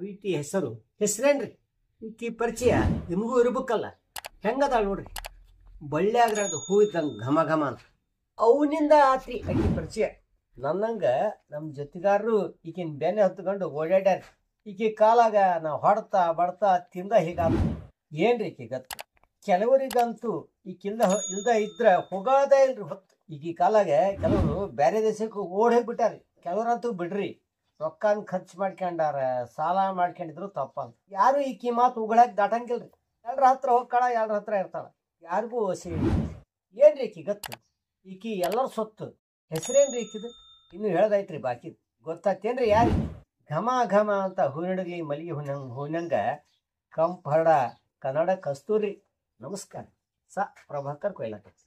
ಕವಿತೆ ಹೆಸರು ಹೆಸರೇನ್ರಿ ಈಕಿ ಪರಿಚಯ ನಿಮಗೂ ಇರ್ಬೇಕಲ್ಲ ಹೆಂಗದಾಳ ನೋಡ್ರಿ ಬಳ್ಳಿಯಾಗಿರೋದು ಹೂ ಇದ್ದಂಗೆ ಘಮ ಘಮ ಅಂತ ಅವನಿಂದ ಆತ್ರಿ ಆಕಿ ಪರಿಚಯ ನನ್ನಂಗೆ ನಮ್ಮ ಜೊತೆಗಾರರು ಈಕಿನ ಬೆನ್ನೆ ಹೊತ್ಕೊಂಡು ಓಡಾಡ್ಯಾರ ಈಕಿ ಕಾಲಾಗ ನಾ ಹೊಡ್ತಾ ಬಡ್ತಾ ತಿಂದ ಹೀಗಾದ ಏನ್ರಿ ಈಕಿ ಗತ್ತು ಕೆಲವರಿಗಂತೂ ಈಗಿಲ್ದ ಇಲ್ದ ಇದ್ರೆ ಹೋಗೋದೇ ಇಲ್ರಿ ಹೊತ್ತು ಈಗ ಕಾಲಾಗ ಕೆಲವರು ಬೇರೆ ದೇಶಕ್ಕೆ ಓಡ್ ಹೋಗ್ಬಿಟ್ಟಾರಿ ಕೆಲವರಂತೂ ಬಿಡ್ರಿ ರೊಕ್ಕನ್ ಖರ್ಚು ಮಾಡ್ಕೊಂಡಾರ ಸಾಲ ಮಾಡ್ಕೊಂಡಿದ್ರು ತಪ್ಪಂತ ಯಾರು ಈ ಮಾತು ಉಗಳಕ್ ದಾಟಂಗಿಲ್ಲ ರೀ ಹತ್ರ ಹೋಗ್ಕಳ ಎಲ್ರ ಹತ್ರ ಇರ್ತಾಳ ಯಾರಿಗೂ ಹಸಿ ಏನ್ರಿ ಈಕಿ ಗತ್ತು ಈಕಿ ಎಲ್ಲರ ಸೊತ್ತು ಹೆಸರೇನ್ರಿ ಈಕಿದು ಇನ್ನು ಹೇಳದೈತ್ರಿ ಬಾಕಿ ಗೊತ್ತಾಗ್ತೇನ್ರಿ ಯಾರು ಘಮ ಘಮ ಅಂತ ಹೂನಡಗಿ ಮಲ್ಲಿಗೆ ಹೂನ ಹೂನಂಗ ಹರಡ ಕನ್ನಡ ಕಸ್ತೂರಿ ನಮಸ್ಕಾರ ಸ ಪ್ರಭಾಕರ್ ಕೊಯ್ಲಾಕ